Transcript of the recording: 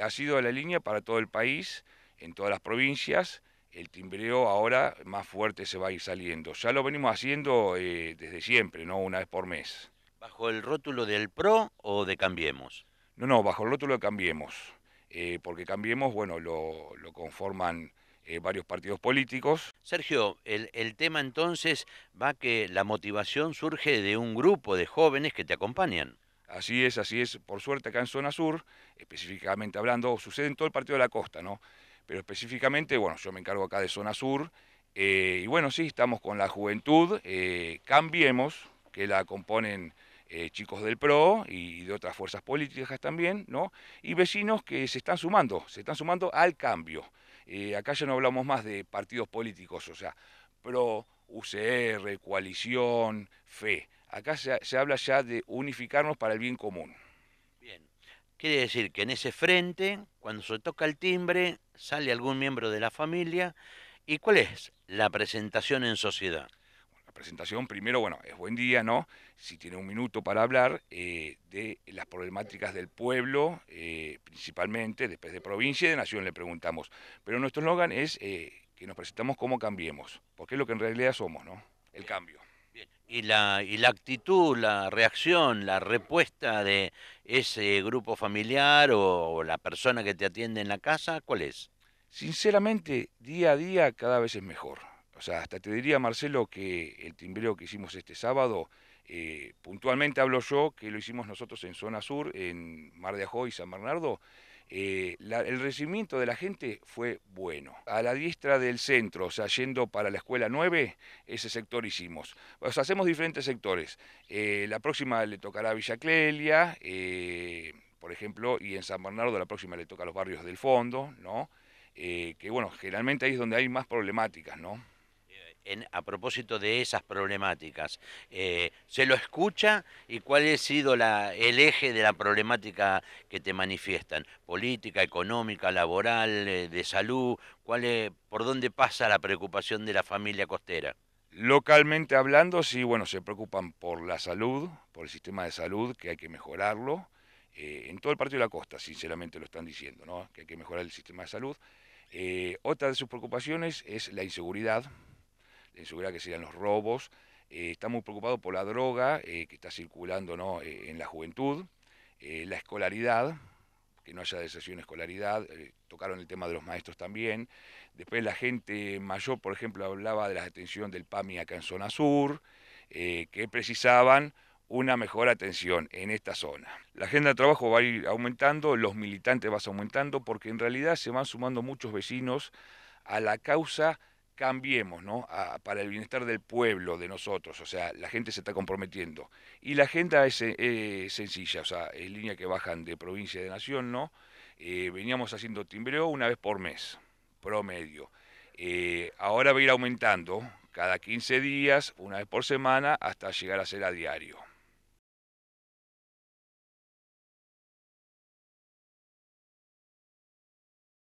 ha sido la línea para todo el país, en todas las provincias. El timbreo ahora más fuerte se va a ir saliendo. Ya lo venimos haciendo eh, desde siempre, ¿no? Una vez por mes. ¿Bajo el rótulo del PRO o de Cambiemos? No, no, bajo el rótulo de Cambiemos. Eh, porque Cambiemos, bueno, lo, conforman eh, varios partidos políticos. Sergio, el, el, tema entonces va que la motivación surge de un grupo de jóvenes que te acompañan. Así es, así es. Por suerte acá en zona sur, específicamente hablando, sucede en todo el partido de la costa, ¿no? Pero específicamente, bueno, yo me encargo acá de zona sur. Eh, y bueno, sí, estamos con la juventud, eh, Cambiemos, que la componen eh, chicos del PRO y de otras fuerzas políticas también, ¿no? Y vecinos que se están sumando, se están sumando al cambio. acá ya no hablamos más de partidos políticos, o sea, PRO, UCR, coalición, fe Acá se, habla ya de unificarnos para el bien común. Bien. Quiere decir que en ese frente, cuando se toca el timbre, sale algún miembro de la familia. ¿Y cuál es la presentación en sociedad? La presentación, primero, bueno, es buen día, ¿no? Si tiene un minuto para hablar eh, de las problemáticas del pueblo, eh, principalmente, después de provincia y de nación le preguntamos. Pero nuestro eslogan es eh, que nos presentamos como cambiemos, porque es lo que en realidad somos, ¿no? El cambio y la, y la actitud, la reacción, la respuesta de ese grupo familiar o, la persona que te atiende en la casa, ¿cuál es? Sinceramente, día a día cada vez es mejor. O sea, hasta te diría, Marcelo, que el timbreo que hicimos este sábado, eh, puntualmente hablo yo, que lo hicimos nosotros en zona sur, en Mar de Ajoy, y San Bernardo, eh, el recibimiento de la gente fue bueno. A la diestra del centro, o sea, yendo para la escuela 9, ese sector hicimos. O sea, hacemos diferentes sectores. Eh, la próxima le tocará a Villa Clelia, eh, por ejemplo, y en San Bernardo la próxima le toca a los barrios del fondo, ¿no? que bueno, generalmente ahí es donde hay más problemáticas, ¿no? a propósito de esas problemáticas. Eh, ¿Se lo escucha y cuál ha sido el eje de la problemática que te manifiestan? Política, económica, laboral, eh, de salud, ¿cuál es, ¿por dónde pasa la preocupación de la familia costera? Localmente hablando, sí, bueno, se preocupan por la salud, por el sistema de salud, que hay que mejorarlo. Eh, en todo el partido de la costa, sinceramente lo están diciendo, ¿no? que hay que mejorar el sistema de salud. otra de sus preocupaciones es la inseguridad, en seguridad que serían los robos. Eh, está muy preocupado por la droga eh, que está circulando ¿no? Eh, en la juventud, la escolaridad, que no haya deserción escolaridad, tocaron el tema de los maestros también. Después la gente mayor, por ejemplo, hablaba de la atención del PAMI acá en zona sur, que precisaban una mejor atención en esta zona. La agenda de trabajo va a ir aumentando, los militantes van aumentando, porque en realidad se van sumando muchos vecinos a la causa cambiemos, ¿no? para el bienestar del pueblo, de nosotros, o sea, la gente se está comprometiendo. Y la agenda es, eh, sencilla, o sea, es línea que bajan de provincia de nación, ¿no? Eh, veníamos haciendo timbreo una vez por mes, promedio. Eh, ahora va a ir aumentando cada 15 días, una vez por semana, hasta llegar a ser a diario.